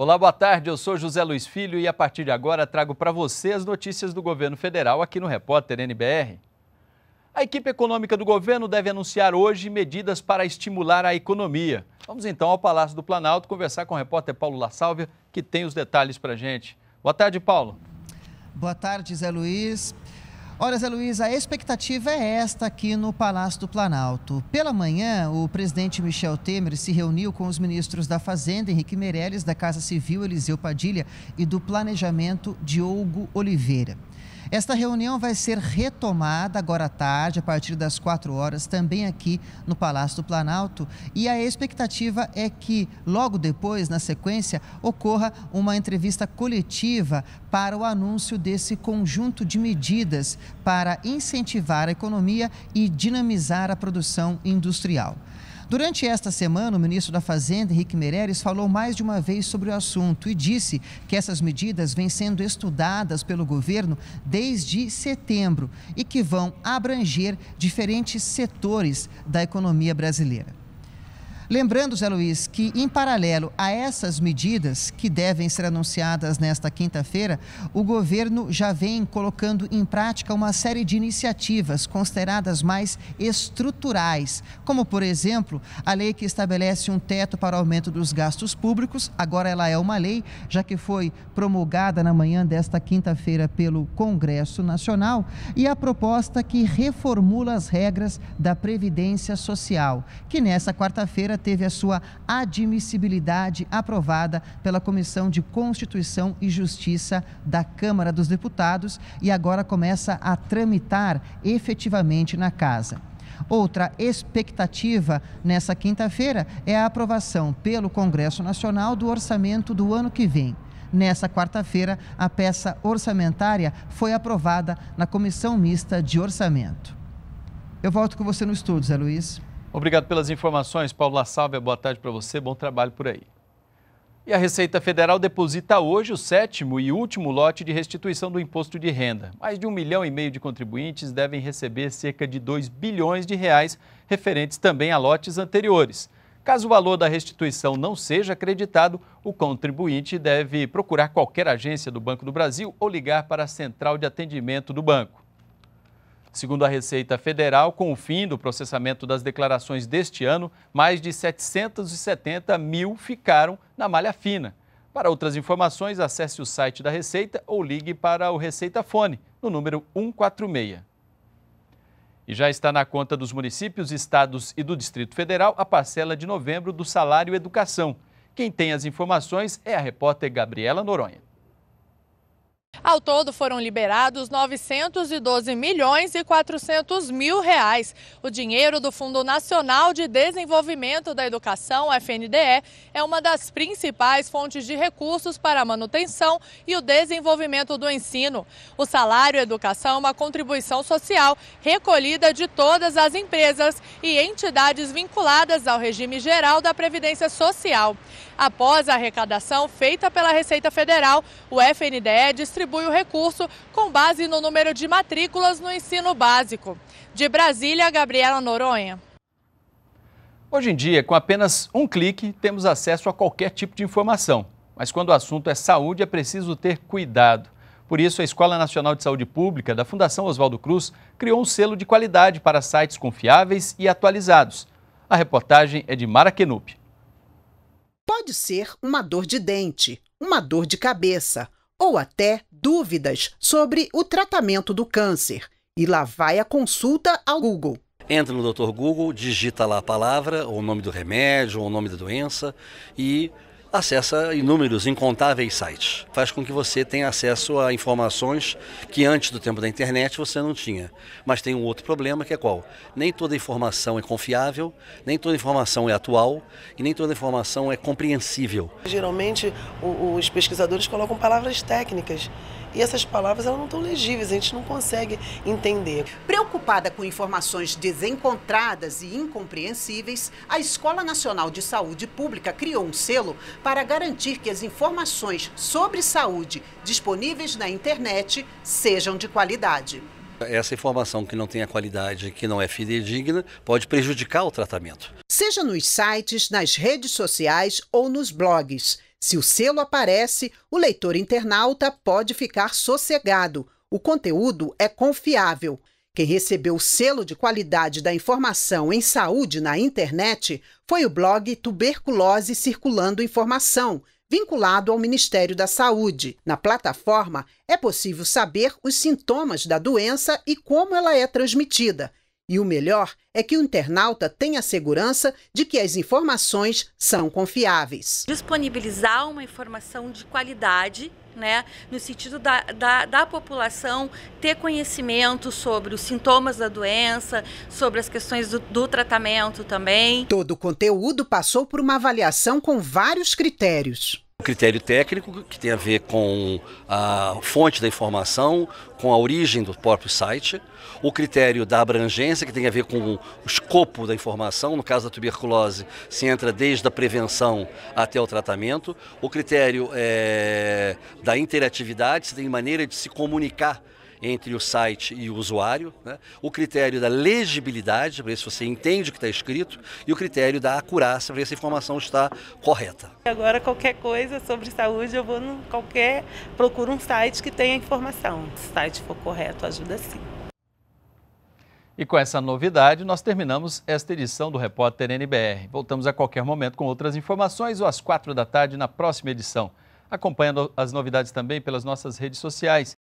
Olá, boa tarde. Eu sou José Luiz Filho e a partir de agora trago para você as notícias do governo federal aqui no Repórter NBR. A equipe econômica do governo deve anunciar hoje medidas para estimular a economia. Vamos então ao Palácio do Planalto conversar com o repórter Paulo La Sálvia, que tem os detalhes para gente. Boa tarde, Paulo. Boa tarde, Zé Luiz. Olha, Zé Luiz, a expectativa é esta aqui no Palácio do Planalto. Pela manhã, o presidente Michel Temer se reuniu com os ministros da Fazenda, Henrique Meirelles, da Casa Civil, Eliseu Padilha e do Planejamento, Diogo Oliveira. Esta reunião vai ser retomada agora à tarde, a partir das 4 horas, também aqui no Palácio do Planalto. E a expectativa é que, logo depois, na sequência, ocorra uma entrevista coletiva para o anúncio desse conjunto de medidas para incentivar a economia e dinamizar a produção industrial. Durante esta semana, o ministro da Fazenda, Henrique Meireles, falou mais de uma vez sobre o assunto e disse que essas medidas vêm sendo estudadas pelo governo desde setembro e que vão abranger diferentes setores da economia brasileira. Lembrando, Zé Luiz, que em paralelo a essas medidas que devem ser anunciadas nesta quinta-feira, o governo já vem colocando em prática uma série de iniciativas consideradas mais estruturais, como, por exemplo, a lei que estabelece um teto para o aumento dos gastos públicos. Agora ela é uma lei, já que foi promulgada na manhã desta quinta-feira pelo Congresso Nacional, e a proposta que reformula as regras da Previdência Social, que nessa quarta-feira teve a sua admissibilidade aprovada pela Comissão de Constituição e Justiça da Câmara dos Deputados e agora começa a tramitar efetivamente na Casa. Outra expectativa nessa quinta-feira é a aprovação pelo Congresso Nacional do orçamento do ano que vem. Nessa quarta-feira, a peça orçamentária foi aprovada na Comissão Mista de Orçamento. Eu volto com você no estúdio, Zé Luiz. Obrigado pelas informações, Paulo La Salve. Boa tarde para você, bom trabalho por aí. E a Receita Federal deposita hoje o sétimo e último lote de restituição do imposto de renda. Mais de um milhão e meio de contribuintes devem receber cerca de 2 bilhões de reais, referentes também a lotes anteriores. Caso o valor da restituição não seja acreditado, o contribuinte deve procurar qualquer agência do Banco do Brasil ou ligar para a central de atendimento do banco. Segundo a Receita Federal, com o fim do processamento das declarações deste ano, mais de 770 mil ficaram na malha fina. Para outras informações, acesse o site da Receita ou ligue para o Receita Fone, no número 146. E já está na conta dos municípios, estados e do Distrito Federal a parcela de novembro do salário educação. Quem tem as informações é a repórter Gabriela Noronha. Ao todo foram liberados 912 milhões e 400 mil reais. O dinheiro do Fundo Nacional de Desenvolvimento da Educação, FNDE, é uma das principais fontes de recursos para a manutenção e o desenvolvimento do ensino. O salário educação é uma contribuição social recolhida de todas as empresas e entidades vinculadas ao regime geral da Previdência Social. Após a arrecadação feita pela Receita Federal, o FNDE distribui o recurso com base no número de matrículas no ensino básico. De Brasília, Gabriela Noronha. Hoje em dia, com apenas um clique, temos acesso a qualquer tipo de informação. Mas quando o assunto é saúde, é preciso ter cuidado. Por isso, a Escola Nacional de Saúde Pública, da Fundação Oswaldo Cruz, criou um selo de qualidade para sites confiáveis e atualizados. A reportagem é de Mara Kenup. Pode ser uma dor de dente, uma dor de cabeça ou até dúvidas sobre o tratamento do câncer. E lá vai a consulta ao Google. Entra no Dr. Google, digita lá a palavra, ou o nome do remédio, ou o nome da doença, e acessa inúmeros, incontáveis sites. Faz com que você tenha acesso a informações que antes do tempo da internet você não tinha. Mas tem um outro problema que é qual? Nem toda informação é confiável, nem toda informação é atual e nem toda informação é compreensível. Geralmente os pesquisadores colocam palavras técnicas e essas palavras elas não estão legíveis, a gente não consegue entender. Preocupada com informações desencontradas e incompreensíveis, a Escola Nacional de Saúde Pública criou um selo para garantir que as informações sobre saúde disponíveis na internet sejam de qualidade. Essa informação que não tem a qualidade, que não é fidedigna, pode prejudicar o tratamento. Seja nos sites, nas redes sociais ou nos blogs. Se o selo aparece, o leitor internauta pode ficar sossegado. O conteúdo é confiável. Quem recebeu o selo de qualidade da informação em saúde na internet foi o blog Tuberculose Circulando Informação, vinculado ao Ministério da Saúde. Na plataforma, é possível saber os sintomas da doença e como ela é transmitida, e o melhor é que o internauta tenha a segurança de que as informações são confiáveis. Disponibilizar uma informação de qualidade né, no sentido da, da, da, população ter conhecimento sobre os sintomas da doença, sobre as questões do, do tratamento também. Todo o conteúdo passou por uma avaliação com vários critérios critério técnico que tem a ver com a fonte da informação, com a origem do próprio site, o critério da abrangência, que tem a ver com o escopo da informação, no caso da tuberculose, se entra desde a prevenção até o tratamento, o critério é, da interatividade, se tem maneira de se comunicar entre o site e o usuário, né? o critério da legibilidade, para ver se você entende o que está escrito, e o critério da acurácia, para ver se a informação está correta. Agora, qualquer coisa sobre saúde, eu vou no qualquer. procuro um site que tenha informação. Se o site for correto, ajuda sim. E com essa novidade, nós terminamos esta edição do Repórter NBR. Voltamos a qualquer momento com outras informações ou às quatro da tarde na próxima edição. Acompanhando as novidades também pelas nossas redes sociais.